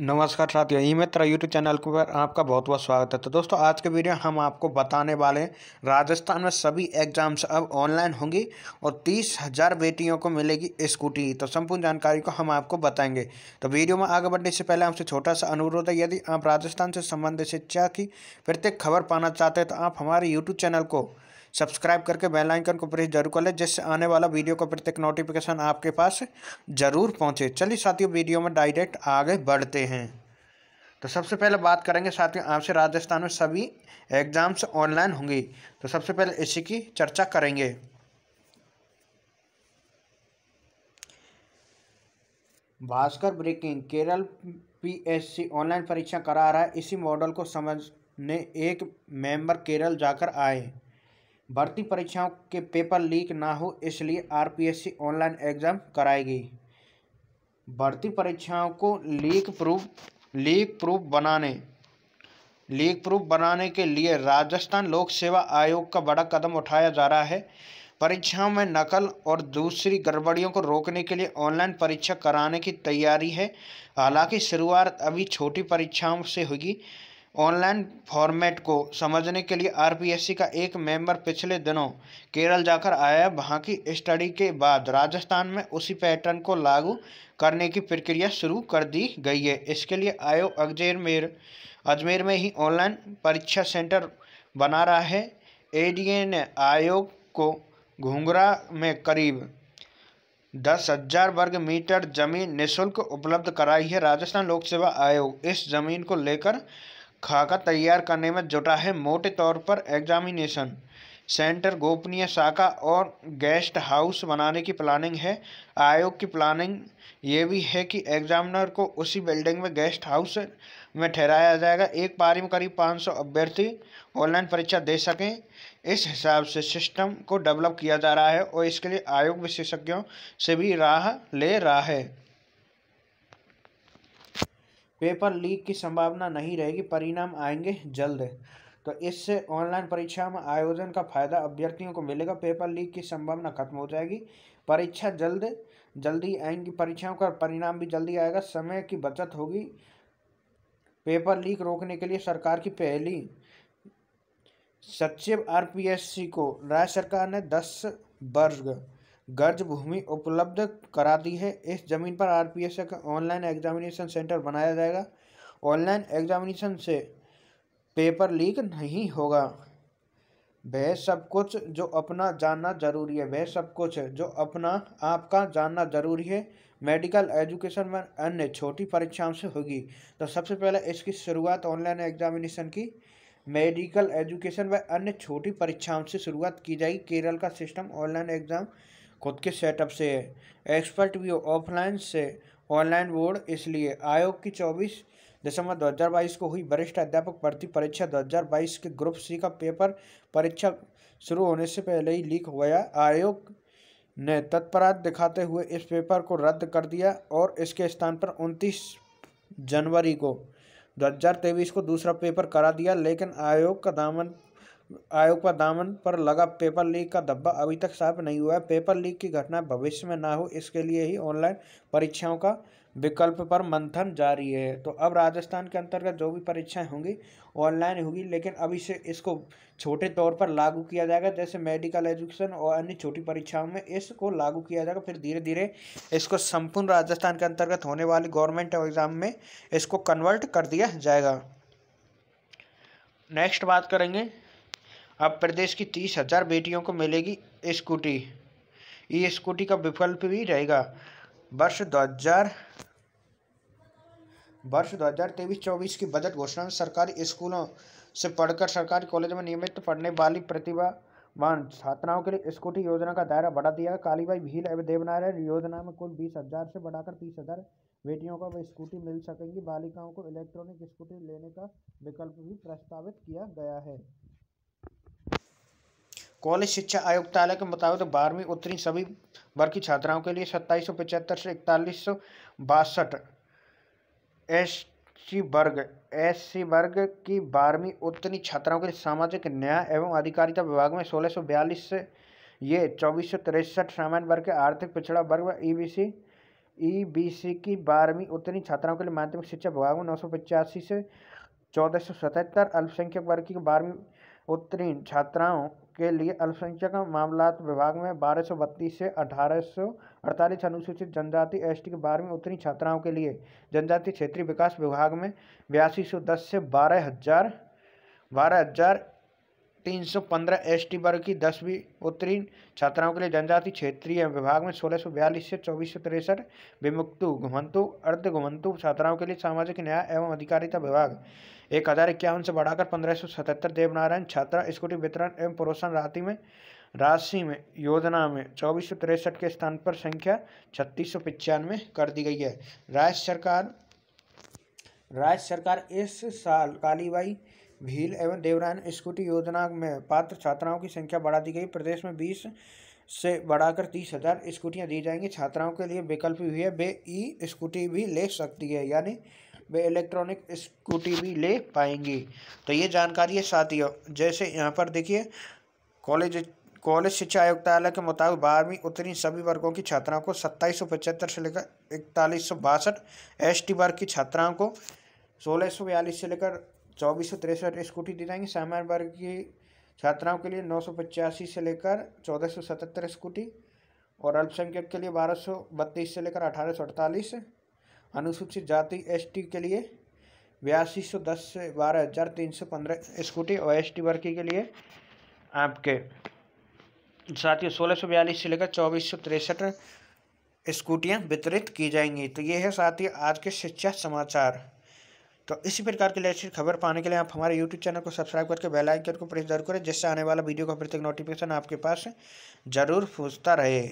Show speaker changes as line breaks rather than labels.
नमस्कार साथियों ई मित्र YouTube channel पर आपका बहुत बहुत स्वागत है तो दोस्तों आज के वीडियो हम आपको बताने वाले हैं राजस्थान में सभी एग्जाम्स अब ऑनलाइन होंगी और तीस हज़ार बेटियों को मिलेगी स्कूटी तो संपूर्ण जानकारी को हम आपको बताएंगे तो वीडियो में आगे बढ़ने से पहले हमसे छोटा सा अनुरोध है यदि आप राजस्थान से संबंधित शिक्षा की प्रत्येक खबर पाना चाहते हैं तो आप हमारे यूट्यूब चैनल को सब्सक्राइब करके बेल आइकन को प्रेस जरूर कर लें जिससे आने वाला वीडियो का प्रत्येक नोटिफिकेशन आपके पास जरूर पहुंचे चलिए साथियों वीडियो में डायरेक्ट आगे बढ़ते हैं तो सबसे पहले बात करेंगे साथियों आपसे राजस्थान में सभी एग्ज़ाम्स ऑनलाइन होंगी तो सबसे पहले इसी की चर्चा करेंगे Bhaskar breaking Kerala PSC online परीक्षा करा रहा है इसी मॉडल को समझने एक मेंबर केरल जाकर आए भर्ती परीक्षाओं के पेपर लीक ना हो इसलिए आरपीएससी ऑनलाइन एग्ज़ाम कराएगी भर्ती परीक्षाओं को लीक प्रूफ लीक प्रूफ बनाने लीक प्रूफ बनाने के लिए राजस्थान लोक सेवा आयोग का बड़ा कदम उठाया जा रहा है परीक्षाओं में नकल और दूसरी गड़बड़ियों को रोकने के लिए ऑनलाइन परीक्षा कराने की तैयारी है हालांकि शुरुआत अभी छोटी परीक्षाओं से होगी ऑनलाइन फॉर्मेट को समझने के लिए आरपीएससी का एक मेंबर पिछले दिनों केरल जाकर आया वहाँ की स्टडी के बाद राजस्थान में उसी पैटर्न को लागू करने की प्रक्रिया शुरू कर दी गई है इसके लिए आयोग अजमेर अजमेर में ही ऑनलाइन परीक्षा सेंटर बना रहा है एडीए ने आयोग को घुंघरा में करीब दस हजार वर्ग मीटर जमीन निशुल्क उपलब्ध कराई है राजस्थान लोक सेवा आयोग इस जमीन को लेकर खाका तैयार करने में जुटा है मोटे तौर पर एग्जामिनेशन सेंटर गोपनीय शाखा और गेस्ट हाउस बनाने की प्लानिंग है आयोग की प्लानिंग ये भी है कि एग्जामिनर को उसी बिल्डिंग में गेस्ट हाउस में ठहराया जाएगा एक पारी में करीब 500 अभ्यर्थी ऑनलाइन परीक्षा दे सकें इस हिसाब से सिस्टम को डेवलप किया जा रहा है और इसके लिए आयोग विशेषज्ञों से भी राह ले रहा है पेपर लीक की संभावना नहीं रहेगी परिणाम आएंगे जल्द तो इससे ऑनलाइन परीक्षा में आयोजन का फायदा अभ्यर्थियों को मिलेगा पेपर लीक की संभावना खत्म हो जाएगी परीक्षा जल्द जल्दी आएंगी परीक्षाओं का परिणाम भी जल्दी आएगा समय की बचत होगी पेपर लीक रोकने के लिए सरकार की पहली सचिव आरपीएससी को राज्य सरकार ने दस वर्ग गर्ज भूमि उपलब्ध करा दी है इस ज़मीन पर आर का ऑनलाइन एग्जामिनेशन सेंटर बनाया जाएगा ऑनलाइन एग्जामिनेशन से पेपर लीक नहीं होगा वह सब कुछ जो अपना जानना जरूरी है वह सब कुछ जो अपना आपका जानना जरूरी है मेडिकल एजुकेशन में अन्य छोटी परीक्षाओं से होगी तो सबसे पहले इसकी शुरुआत ऑनलाइन एग्जामिनेशन की मेडिकल एजुकेशन व अन्य छोटी परीक्षाओं से शुरुआत की जाएगी केरल का सिस्टम ऑनलाइन एग्जाम खुद के सेटअप से है एक्सपर्ट व्यू ऑफलाइन से ऑनलाइन बोर्ड इसलिए आयोग की चौबीस दिसंबर 2022 को हुई वरिष्ठ अध्यापक भर्ती परीक्षा 2022 के ग्रुप सी का पेपर परीक्षा शुरू होने से पहले ही लीक हो गया आयोग ने तत्परात दिखाते हुए इस पेपर को रद्द कर दिया और इसके स्थान पर 29 जनवरी को 2023 को दूसरा पेपर करा दिया लेकिन आयोग का दामन आयोग पर दामन पर लगा पेपर लीक का धब्बा अभी तक साफ नहीं हुआ है पेपर लीक की घटना भविष्य में ना हो इसके लिए ही ऑनलाइन परीक्षाओं का विकल्प पर मंथन जारी है तो अब राजस्थान के अंतर्गत जो भी परीक्षाएं होंगी ऑनलाइन होगी लेकिन अभी से इसको छोटे तौर पर लागू किया जाएगा जैसे मेडिकल एजुकेशन और अन्य छोटी परीक्षाओं में इसको लागू किया जाएगा फिर धीरे धीरे इसको संपूर्ण राजस्थान के अंतर्गत होने वाली गवर्नमेंट एग्ज़ाम में इसको कन्वर्ट कर दिया जाएगा नेक्स्ट बात करेंगे अब प्रदेश की तीस हजार बेटियों को मिलेगी स्कूटी ई स्कूटी का विकल्प भी रहेगा वर्ष दो हजार वर्ष दो हजार तेईस चौबीस की बजट घोषणा में सरकारी स्कूलों से पढ़कर सरकारी कॉलेज में नियमित पढ़ने वाली प्रतिभावान छात्राओं के लिए स्कूटी योजना का दायरा बढ़ा दिया कालीबाई भील एवं देवनारायण योजना में कुल बीस हजार से बढ़ाकर तीस हजार बेटियों को स्कूटी मिल सकेंगी बालिकाओं को इलेक्ट्रॉनिक स्कूटी लेने का विकल्प भी प्रस्तावित किया गया है कॉलेज शिक्षा आयुक्तालय के मुताबिक तो बारहवीं उत्तरी सभी वर्ग की छात्राओं के लिए सत्ताईस सौ पचहत्तर से इकतालीस सौ बासठ एस सी वर्ग एस सी वर्ग की बारहवीं उत्तरी छात्राओं के लिए सामाजिक न्याय एवं अधिकारिता विभाग में सोलह सौ बयालीस से ये चौबीस सौ तिरसठ सामान्य वर्ग के आर्थिक पिछड़ा वर्ग व E B C E B C की बारहवीं उत्तरी छात्राओं के लिए माध्यमिक शिक्षा विभाग में नौ सौ पचासी से चौदह सौ सतहत्तर अल्पसंख्यक वर्ग की बारहवीं उत्तीर्ण छात्राओं के लिए अल्पसंख्यक मामला विभाग में बारह सौ बत्तीस से अठारह सौ अड़तालीस अनुसूचित जनजाति एस टी के में उत्तरी छात्राओं के लिए जनजाति क्षेत्रीय विकास विभाग में बयासी सौ दस से बारह हजार बारह हजार 315 टी वर्ग की दसवीं उत्तीर्ण छात्राओं के लिए जनजाति क्षेत्रीय विभाग में बयालीस से चौबीस सौ तिरसठ विमुक्तु घुमंतु अर्ध घुमंतु छात्राओं के लिए सामाजिक न्याय एवं अधिकारिता विभाग एक हज़ार इक्यावन से बढ़ाकर पंद्रह सौ सतहत्तर देवनारायण छात्रा स्कूटी वितरण एवं प्रोत्साहन राशि में राशि में योजना में चौबीस सौ तिरसठ के स्थान पर संख्या छत्तीस सौ पचानवे कर दी गई है राज्य सरकार राज्य सरकार इस साल कालीबाई भील एवं देवरायन स्कूटी योजना में पात्र छात्राओं की संख्या बढ़ा दी गई प्रदेश में बीस से बढ़ाकर तीस हज़ार स्कूटियाँ दी जाएंगी छात्राओं के लिए विकल्प भी है वे ई स्कूटी भी ले सकती है यानी वे इलेक्ट्रॉनिक स्कूटी भी ले पाएंगी तो ये जानकारी है साथियों जैसे यहाँ पर देखिए कॉलेज कॉलेज शिक्षा आयुक्तालय के मुताबिक बारहवीं उत्तरी सभी वर्गों की छात्राओं को सत्ताईस सौ पचहत्तर से लेकर इकतालीस सौ बासठ एस वर्ग की छात्राओं को सोलह सौ बयालीस से लेकर चौबीस सौ तिरसठ स्कूटी दी जाएंगी सामान्य वर्ग की छात्राओं के लिए नौ सौ पचासी से लेकर चौदह सौ सतहत्तर स्कूटी और अल्पसंख्यक के लिए बारह सौ बत्तीस से लेकर अठारह सौ अड़तालीस अनुसूचित जाति एसटी के लिए बयासी सौ दस से बारह हज़ार तीन सौ पंद्रह स्कूटी और एस टी वर्ग के लिए आपके साथ ही सोलह सौ बयालीस से लेकर चौबीस सौ तिरसठ स्कूटियाँ वितरित की जाएंगी तो ये है साथ ही आज के शिक्षा समाचार तो इसी प्रकार की लेटेस्ट खबर पाने के लिए आप हमारे यूट्यूब चैनल को सब्सक्राइब करके बेल आइकन को प्रेस जरूर करें जिससे आने वाला वीडियो का प्रत्येक नोटिफिकेशन आपके पास ज़रूर पहुँचता रहे